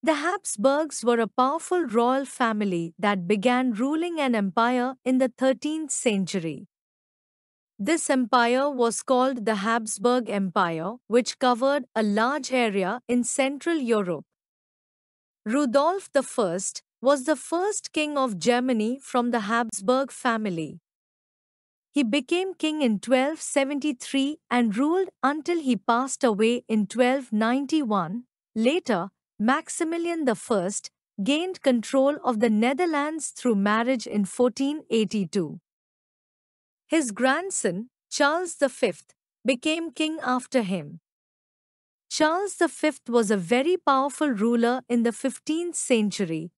The Habsburgs were a powerful royal family that began ruling an empire in the 13th century. This empire was called the Habsburg Empire, which covered a large area in Central Europe. Rudolf I was the first king of Germany from the Habsburg family. He became king in 1273 and ruled until he passed away in 1291. Later, Maximilian I gained control of the Netherlands through marriage in 1482. His grandson, Charles V, became king after him. Charles V was a very powerful ruler in the 15th century.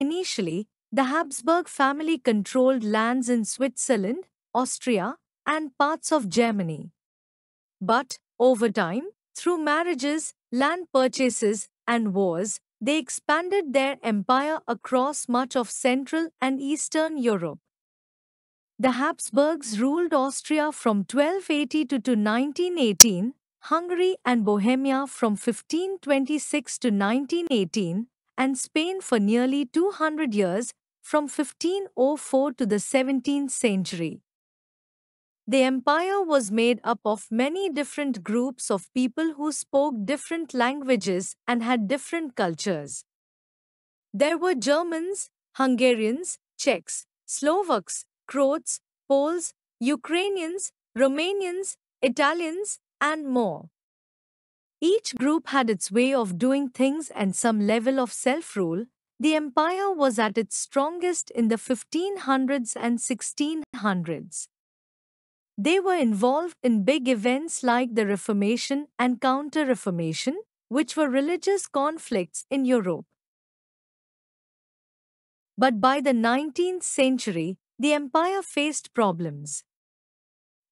Initially, the Habsburg family controlled lands in Switzerland, Austria, and parts of Germany. But, over time, through marriages, land purchases, and wars, they expanded their empire across much of Central and Eastern Europe. The Habsburgs ruled Austria from 1280 to 1918, Hungary and Bohemia from 1526 to 1918, and Spain for nearly 200 years, from 1504 to the 17th century. The empire was made up of many different groups of people who spoke different languages and had different cultures. There were Germans, Hungarians, Czechs, Slovaks, Croats, Poles, Ukrainians, Romanians, Italians, and more. Each group had its way of doing things and some level of self-rule. The empire was at its strongest in the 1500s and 1600s. They were involved in big events like the Reformation and Counter Reformation, which were religious conflicts in Europe. But by the 19th century, the empire faced problems.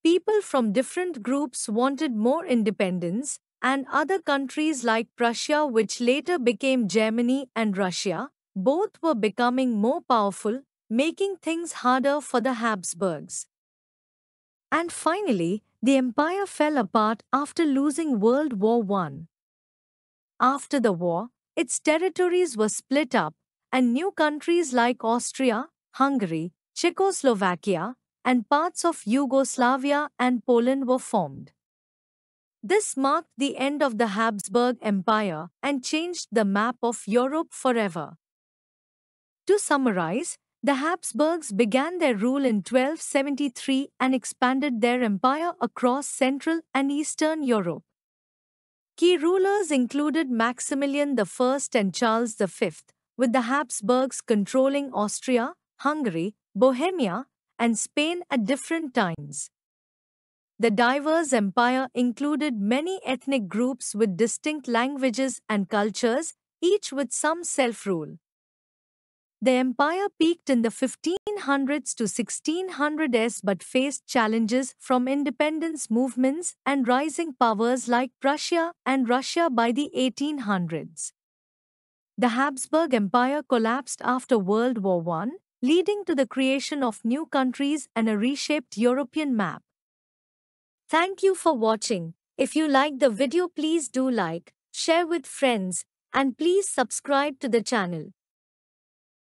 People from different groups wanted more independence, and other countries like Prussia, which later became Germany, and Russia, both were becoming more powerful, making things harder for the Habsburgs. And finally, the empire fell apart after losing World War I. After the war, its territories were split up, and new countries like Austria, Hungary, Czechoslovakia, and parts of Yugoslavia and Poland were formed. This marked the end of the Habsburg Empire and changed the map of Europe forever. To summarize, the Habsburgs began their rule in 1273 and expanded their empire across Central and Eastern Europe. Key rulers included Maximilian I and Charles V, with the Habsburgs controlling Austria, Hungary, Bohemia, and Spain at different times. The diverse empire included many ethnic groups with distinct languages and cultures, each with some self-rule. The empire peaked in the 1500s to 1600s but faced challenges from independence movements and rising powers like Prussia and Russia by the 1800s. The Habsburg Empire collapsed after World War I, leading to the creation of new countries and a reshaped European map. Thank you for watching. If you like the video please do like, share with friends, and please subscribe to the channel.